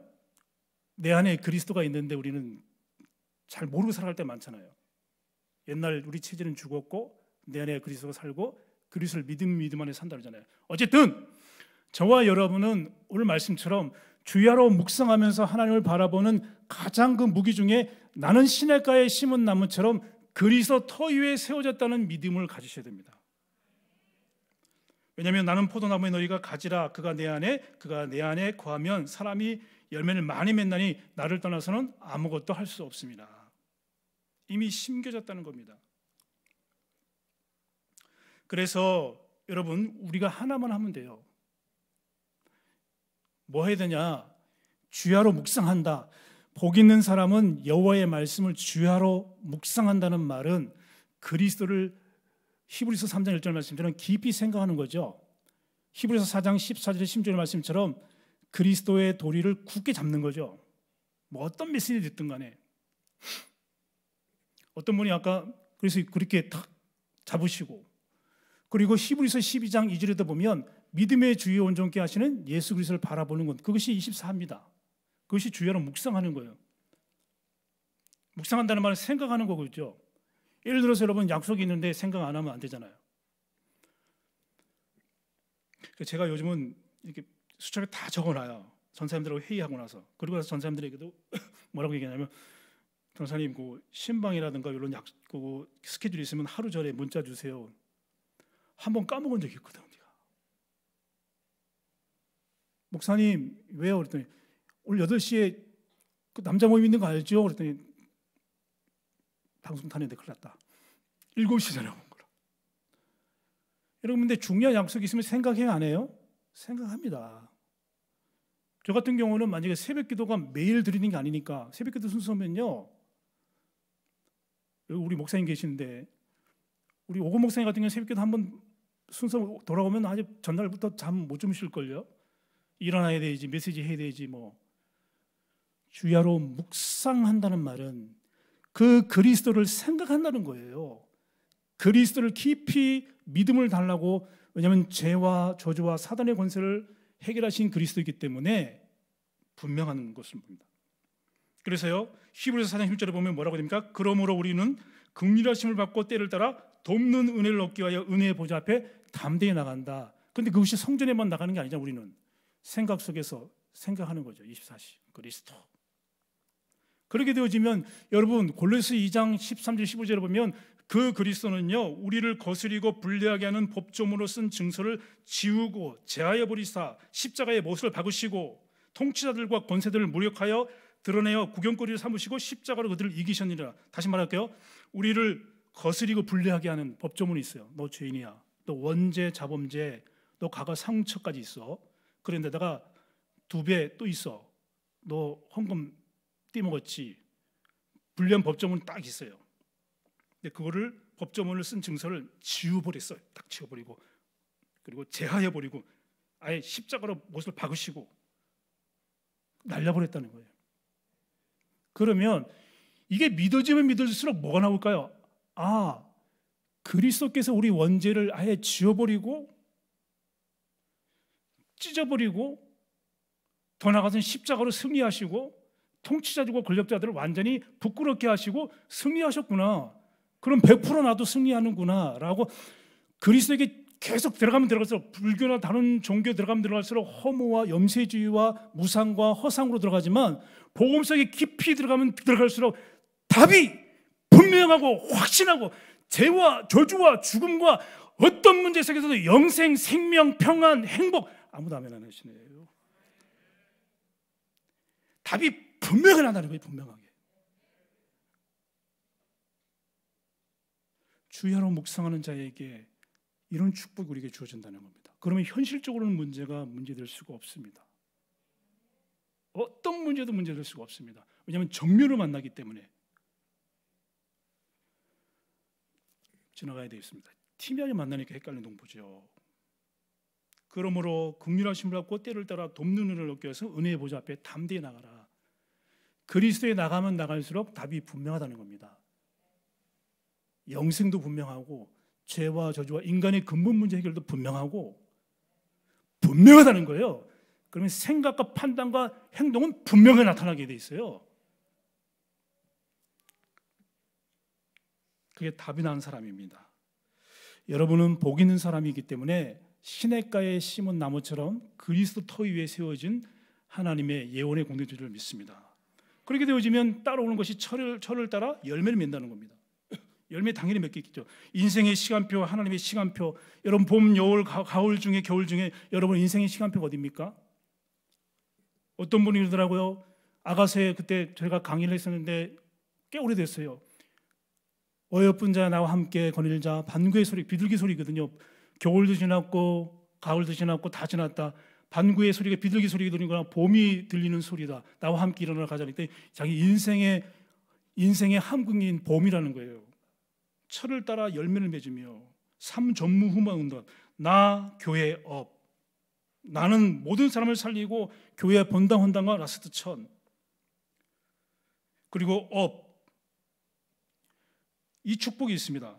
S1: 내 안에 그리스도가 있는데 우리는 잘 모르고 살아갈 때 많잖아요. 옛날 우리 체질은 죽었고 내 안에 그리스도가 살고 그리스도를 믿음 믿음 안에 산다 그러잖아요. 어쨌든 저와 여러분은 오늘 말씀처럼 주야로 묵상하면서 하나님을 바라보는 가장 그 무기 중에 나는 시냇가에 심은 나무처럼 그리스도 터 위에 세워졌다는 믿음을 가지셔야 됩니다. 왜냐하면 나는 포도나무에 너희가 가지라 그가 내 안에 그가 내 안에 구하면 사람이 열매를 많이 맺나니 나를 떠나서는 아무것도 할 수 없습니다. 이미 심겨졌다는 겁니다. 그래서 여러분 우리가 하나만 하면 돼요. 뭐 해야 되냐? 주야로 묵상한다. 복 있는 사람은 여호와의 말씀을 주야로 묵상한다는 말은 그리스도를 히브리서 3장 1절 말씀처럼 깊이 생각하는 거죠. 히브리서 4장 14절의 심절의 말씀처럼 그리스도의 도리를 굳게 잡는 거죠. 뭐 어떤 메시지 듣든 간에 어떤 분이 아까 그래서 그렇게 탁 잡으시고 그리고 히브리서 12장 2절에도 보면 믿음의 주의 온전케 하시는 예수 그리스도를 바라보는 것 그것이 24입니다. 그것이 주의로 묵상하는 거예요. 묵상한다는 말은 생각하는 거겠죠. 그렇죠? 예를 들어서 여러분 약속이 있는데 생각 안 하면 안 되잖아요. 그러니까 제가 요즘은 이렇게 수첩에 다 적어놔요. 전사님들하고 회의하고 나서 그리고 나서 전사님들에게도 뭐라고 얘기하냐면 전사님 그 신방이라든가 이런 약속 그 스케줄이 있으면 하루 전에 문자 주세요. 한 번 까먹은 적이 있거든. 목사님 왜요? 그랬더니 오늘 8시에 그 남자 모임 있는 거 알죠? 그랬더니 방송 타는데 큰일 났다. 7시잖아요. 여러분 근데 중요한 약속이 있으면 생각해야 안 해요? 생각합니다. 저 같은 경우는 만약에 새벽 기도가 매일 드리는 게 아니니까 새벽 기도 순서면요. 우리 목사님 계시는데 우리 오고 목사님 같은 경우 새벽 기도 한번 순서 돌아오면 아직 전날부터 잠못 주무실 걸요. 일어나야 되지 메시지 해야 되지 뭐 주야로 묵상한다는 말은 그 그리스도를 생각한다는 거예요. 그리스도를 깊이 믿음을 달라고 왜냐하면 죄와 저주와 사단의 권세를 해결하신 그리스도이기 때문에 분명한 것을 봅니다. 그래서요 히브리서 4장 1절에 보면 뭐라고 됩니까? 그러므로 우리는 긍휼하심을 받고 때를 따라 돕는 은혜를 얻기 위하여 은혜의 보좌 앞에 담대히 나간다. 근데 그것이 성전에만 나가는 게 아니잖아 우리는 생각 속에서 생각하는 거죠. 24시 그리스도. 그렇게 되어지면 여러분 골로새 2장 13절 15절에 보면 그 그리스도는요 우리를 거스리고 불리하게 하는 법조문으로 쓴 증서를 지우고 제하여 버리사 십자가의 못을 박으시고 통치자들과 권세들을 무력하여 드러내어 구경거리를 삼으시고 십자가로 그들을 이기셨느니라. 다시 말할게요. 우리를 거스리고 불리하게 하는 법조문이 있어요. 너 죄인이야. 너 원죄, 자범죄, 너 과거 상처까지 있어. 그런 데다가 두 배 또 있어. 너 헌금 띠먹었지. 불리한 법조문 딱 있어요. 근데 그거를 법조문을 쓴 증서를 지우버렸어요. 딱 지워버리고 그리고 제하해버리고 아예 십자가로 못을 박으시고 날려버렸다는 거예요. 그러면 이게 믿어지면 믿어질수록 뭐가 나올까요? 아, 그리스도께서 우리 원죄를 아예 지워버리고 찢어버리고 더 나아가서는 십자가로 승리하시고 통치자들과 권력자들을 완전히 부끄럽게 하시고 승리하셨구나. 그럼 100% 나도 승리하는구나. 라고 그리스도에게 계속 들어가면 들어갈수록 불교나 다른 종교 들어가면 들어갈수록 허무와 염세주의와 무상과 허상으로 들어가지만 복음 속에 깊이 들어가면 들어갈수록 답이 분명하고 확신하고 죄와 저주와 죽음과 어떤 문제 속에서도 영생, 생명, 평안, 행복 아무도 아멘 안 하시네요. 답이 분명히 나다는 거예요, 분명하게. 주야로 묵상하는 자에게 이런 축복이 우리에게 주어진다는 겁니다. 그러면 현실적으로는 문제가 문제될 수가 없습니다. 어떤 문제도 문제될 수가 없습니다. 왜냐하면 정면을 만나기 때문에 지나가야 되겠습니다. 티미하게 만나니까 헷갈린 동부죠. 그러므로 극률하심을 받고 때를 따라 돕는 은혜를 느껴서 은혜의 보좌 앞에 담대히 나가라. 그리스도에 나가면 나갈수록 답이 분명하다는 겁니다. 영생도 분명하고 죄와 저주와 인간의 근본 문제 해결도 분명하고 분명하다는 거예요. 그러면 생각과 판단과 행동은 분명히 나타나게 돼 있어요. 그게 답이 난 사람입니다. 여러분은 복 있는 사람이기 때문에 시냇가에 심은 나무처럼 그리스도 터 위에 세워진 하나님의 예원의 공동체를 믿습니다. 그렇게 되어지면 따라오는 것이 철을, 철을 따라 열매를 맺는다는 겁니다. 열매 당연히 맺겠죠. 인생의 시간표, 하나님의 시간표. 여러분 봄, 여울, 가을 중에 겨울 중에 여러분 인생의 시간표가 어디입니까? 어떤 분이 그러더라고요. 아가서에 그때 제가 강의를 했었는데 꽤 오래됐어요. 어여쁜 자 나와 함께 거닐자 반구의 소리, 비둘기 소리거든요. 겨울도 지났고 가을도 지났고 다 지났다. 반구의 소리가 비둘기 소리가 들리 거나 봄이 들리는 소리다. 나와 함께 일어나 가자. 그때 자기 인생의 인생의 함궁인 봄이라는 거예요. 철을 따라 열매를 맺으며 삼전무 후마운던 나 교회 업 나는 모든 사람을 살리고 교회 본당 헌당과 라스트 천 그리고 업 이 축복이 있습니다.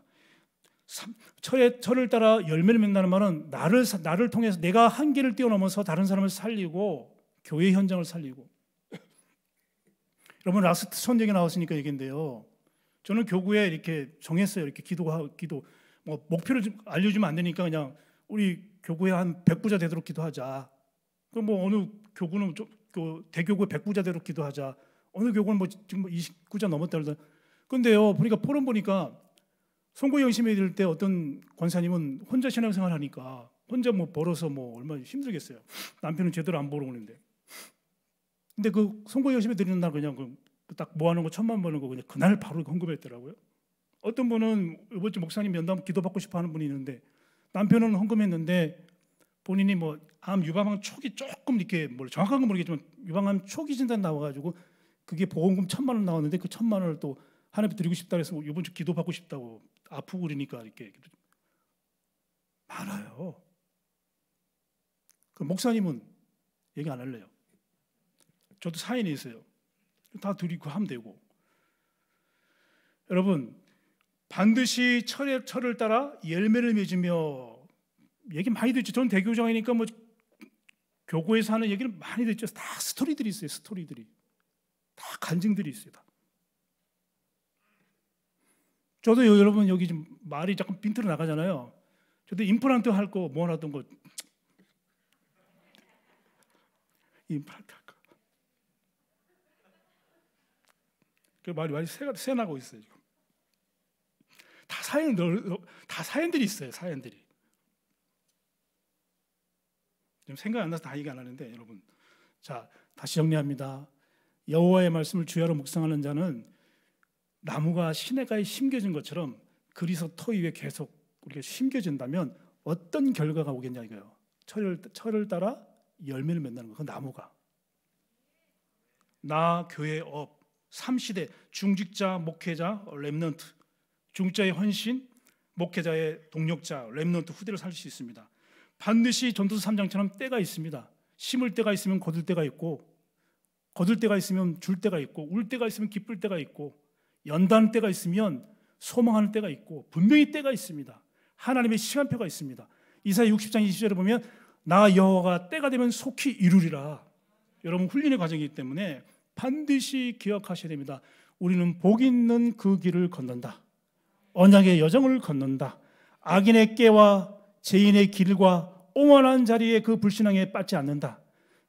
S1: 처에 철을 따라 열매를 맺는다는 말은 나를 나를 통해서 내가 한계를 뛰어넘어서 다른 사람을 살리고 교회 현장을 살리고 여러분 라스트 천 얘기 나왔으니까 얘긴데요. 저는 교구에 이렇게 정했어요. 이렇게 기도하고 기도 뭐 목표를 좀 알려주면 안 되니까 그냥 우리 교구에 한 백부자 되도록 기도하자. 그럼 뭐 어느 교구는 좀그 대교구 백부자 되도록 기도하자. 어느 교구는 뭐 지금 29자 뭐 넘었다 그러다. 근데요 보니까 포럼 보니까 송구 영심이 들때 어떤 권사님은 혼자 신앙생활 하니까 혼자 뭐 벌어서 뭐 얼마나 힘들겠어요. 남편은 제대로 안 벌어오는데. 근데 그 송구 영심이 드리는 날 그냥 그딱 모아놓은 거 천만 버는 거 그냥 그날 바로 헌금했더라고요. 어떤 분은 이번 주 목사님 면담 기도받고 싶어 하는 분이 있는데 남편은 헌금했는데 본인이 뭐 암 유방암 초기 조금 이렇게 뭘 정확한 건 모르겠지만 유방암 초기 진단 나와가지고 그게 보험금 천만 원 나왔는데 그 천만 원을 또 하나님 드리고 싶다 그래서 이번 주 기도 받고 싶다고 아프고 그러니까 이렇게 많아요. 그 목사님은 얘기 안 할래요. 저도 사인이 있어요. 다 드리고 하면 되고. 여러분 반드시 철의 철을 따라 열매를 맺으며 얘기 많이 듣죠. 저는 대교장이니까 뭐 교구에서 하는 얘기를 많이 듣죠. 다 스토리들이 있어요. 스토리들이 다 간증들이 있어요. 다. 저도 여러분 여기 지금 말이 잠깐 빈트로 나가잖아요. 저도 임플란트 할거뭐 하던 거 뭐 뭐. 임플란트 할 거. 그 말이 말이 새가 새 나고 있어요 지금. 다 사연 다 사연들이 있어요 사연들이. 지금 생각안 나서 다 얘기 안 하는데 여러분 자 다시 정리합니다. 여호와의 말씀을 주야로 묵상하는 자는 나무가 시내가에 심겨진 것처럼 그리스 터 위에 계속 우리가 심겨진다면 어떤 결과가 오겠냐 이거예요. 철을, 철을 따라 열매를 맺는 거 그 나무가 나 교회 업 3시대 중직자 목회자 렘넌트 중자의 헌신 목회자의 동력자 렘넌트 후대를 살릴 수 있습니다. 반드시 전도서 3장처럼 때가 있습니다. 심을 때가 있으면 거둘 때가 있고 거둘 때가 있으면 줄 때가 있고 울 때가 있으면 기쁠 때가 있고 연단 때가 있으면 소망하는 때가 있고 분명히 때가 있습니다. 하나님의 시간표가 있습니다. 이사야 60장 20절에 보면 나 여호와가 때가 되면 속히 이루리라. 여러분 훈련의 과정이기 때문에 반드시 기억하셔야 됩니다. 우리는 복 있는 그 길을 걷는다. 언약의 여정을 걷는다. 악인의 깨와 죄인의 길과 오만한 자리에 그 불신앙에 빠지 않는다.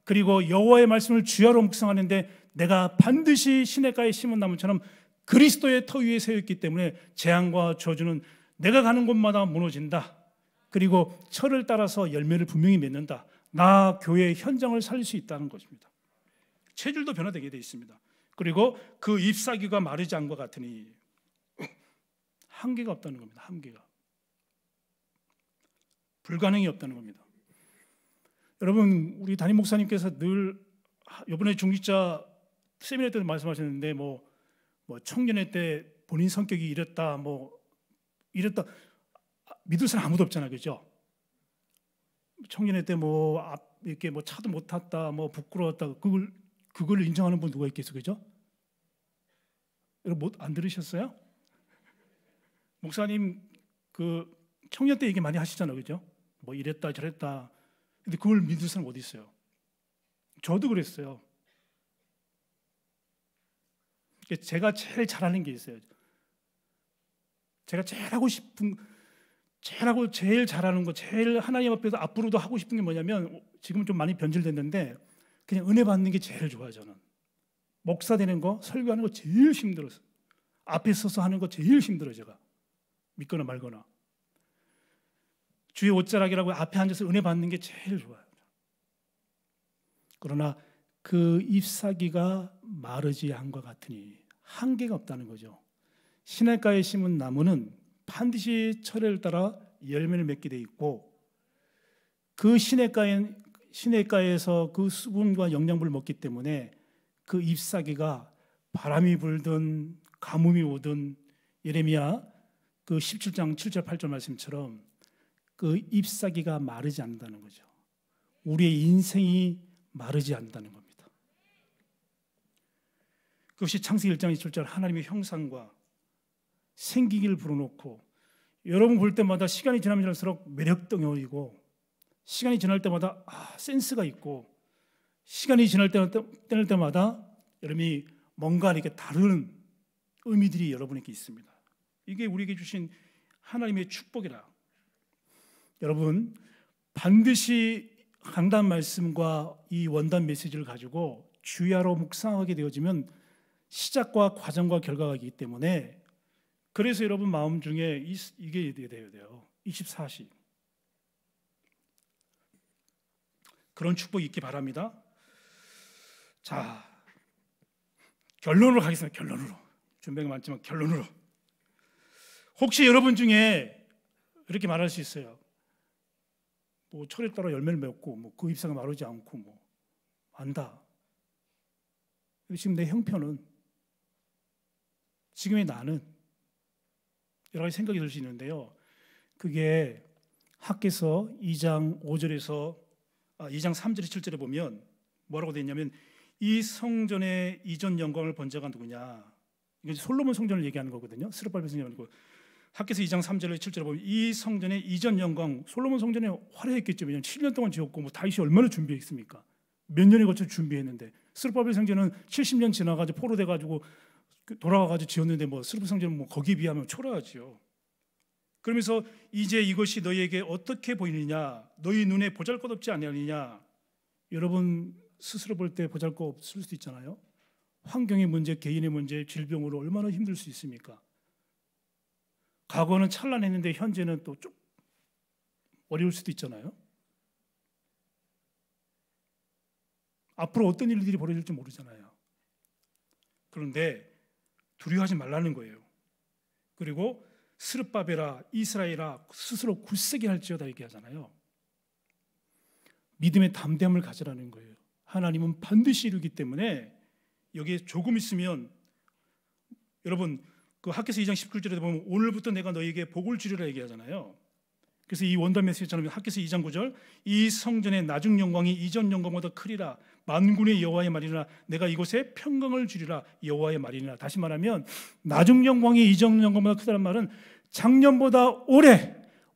S1: 그리고 여호와의 말씀을 주야로 묵상하는데 내가 반드시 시냇가에 심은 나무처럼 그리스도의 터 위에 세웠기 때문에 재앙과 저주는 내가 가는 곳마다 무너진다. 그리고 철을 따라서 열매를 분명히 맺는다. 나 교회 현장을 살릴 수 있다는 것입니다. 체질도 변화되게 되어 있습니다. 그리고 그 잎사귀가 마르지 않과 같으니 한계가 없다는 겁니다. 한계가 불가능이 없다는 겁니다. 여러분 우리 담임 목사님께서 늘 이번에 중직자 세미나 때도 말씀하셨는데 뭐 뭐청년의때 본인 성격이 이랬다 뭐 이랬다 아, 믿을 사람 아무도 없잖아 그죠? 청년의 때뭐 이렇게 뭐 차도 못 탔다 뭐 부끄러웠다 그걸 그걸 인정하는 분 누가 있겠어 그죠? 여러분 안 들으셨어요? 목사님 그 청년 때 얘기 많이 하시잖아요 그죠? 뭐 이랬다 저랬다 근데 그걸 믿을 사람 어디 있어요? 저도 그랬어요 제가 제일 잘하는 게 있어요. 제가 제일 하고 싶은 제일 하고 제일 잘하는 거, 제일 하나님 앞에서 앞으로도 하고 싶은 게 뭐냐면 지금 좀 많이 변질됐는데 그냥 은혜 받는 게 제일 좋아요 저는. 목사 되는 거, 설교하는 거 제일 힘들었어. 앞에 서서 하는 거 제일 힘들어 제가. 믿거나 말거나. 주의 옷자락이라고 앞에 앉아서 은혜 받는 게 제일 좋아요. 그러나 그 잎사귀가 마르지 않과 같으니 한계가 없다는 거죠. 시냇가에 심은 나무는 반드시 철회 따라 열매를 맺게 돼 있고 그 시냇가에 시냇가에서 그 수분과 영양분을 먹기 때문에 그 잎사귀가 바람이 불든 가뭄이 오든 예레미야 그 17장 7절 8절 말씀처럼 그 잎사귀가 마르지 않는다는 거죠. 우리의 인생이 마르지 않는다는 겁니다. 그것이 창세기 1장 27절 하나님의 형상과 생기기를 불어넣고 여러분 볼 때마다 시간이 지나면 지날수록 매력덩어리고 시간이 지날 때마다 아, 센스가 있고 시간이 지날 때마다 여러분이 뭔가 이렇게 다른 의미들이 여러분에게 있습니다. 이게 우리에게 주신 하나님의 축복이라. 여러분 반드시 강단 말씀과 이 원단 메시지를 가지고 주야로 묵상하게 되어지면 시작과 과정과 결과가 있기 때문에 그래서 여러분 마음 중에 이게 되어야 돼요. 24시. 그런 축복이 있기 바랍니다. 자, 결론으로 가겠습니다. 결론으로. 준비가 많지만 결론으로. 혹시 여러분 중에 이렇게 말할 수 있어요. 뭐 철에 따라 열매를 맺고 뭐 그 입사가 마르지 않고 뭐 안다. 지금 내 형편은 지금의 나는 여러 가지 생각이 들 수 있는데요. 그게 학계서 2장 5절에서 아, 2장 3절에 7절에 보면 뭐라고 되어 있냐면 이 성전의 이전 영광을 본 자가 누구냐? 이건 솔로몬 성전을 얘기하는 거거든요. 스룹바벨 성전이 아니고 학계서 2장 3절에 7절에 보면 이 성전의 이전 영광 솔로몬 성전에 화려했겠죠. 왜냐면 7년 동안 지었고 뭐 다윗이 얼마나 준비했습니까? 몇 년에 걸쳐 준비했는데 스룹바벨 성전은 70년 지나가지고 포로돼 가지고 그 돌아와가지고 지었는데 뭐스프성전뭐 뭐 거기에 비하면 초라하지요. 그러면서 이제 이것이 너희에게 어떻게 보이느냐? 너희 눈에 보잘것없지 아니하느냐? 여러분 스스로 볼 때 보잘것없을 수도 있잖아요. 환경의 문제, 개인의 문제, 질병으로 얼마나 힘들 수 있습니까? 과거는 찬란했는데 현재는 또쭉 어려울 수도 있잖아요. 앞으로 어떤 일들이 벌어질지 모르잖아요. 그런데 두려워하지 말라는 거예요. 그리고 스르바베라 이스라엘아 스스로 굳세게 할지어다 얘기하잖아요. 믿음의 담대함을 가지라는 거예요. 하나님은 반드시 이루기 때문에 여기에 조금 있으면 여러분 그 학계서 2장 19절에 보면 오늘부터 내가 너에게 복을 주리라 얘기하잖아요. 그래서 이 원더 메시지처럼 학교에서 2장 9절 이 성전의 나중 영광이 이전 영광보다 크리라 만군의 여호와의 말이라 내가 이곳에 평강을 주리라 여호와의 말이라 다시 말하면 나중 영광이 이전 영광보다 크다는 말은 작년보다 올해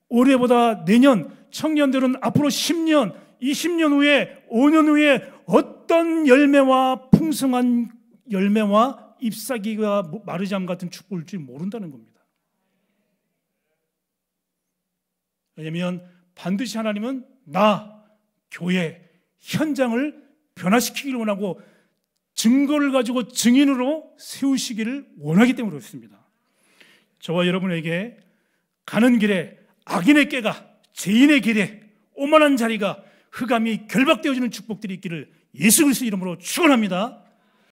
S1: 올해보다 내년 청년들은 앞으로 10년 20년 후에 5년 후에 어떤 열매와 풍성한 열매와 잎사귀가 마르지 않 같은 축복일 줄 모른다는 겁니다. 왜냐하면 반드시 하나님은 나, 교회, 현장을 변화시키기를 원하고 증거를 가지고 증인으로 세우시기를 원하기 때문에 그렇습니다. 저와 여러분에게 가는 길에 악인의 깨가 죄인의 길에 오만한 자리가 흑암이 결박되어지는 축복들이 있기를 예수 그리스 이름으로 축원합니다.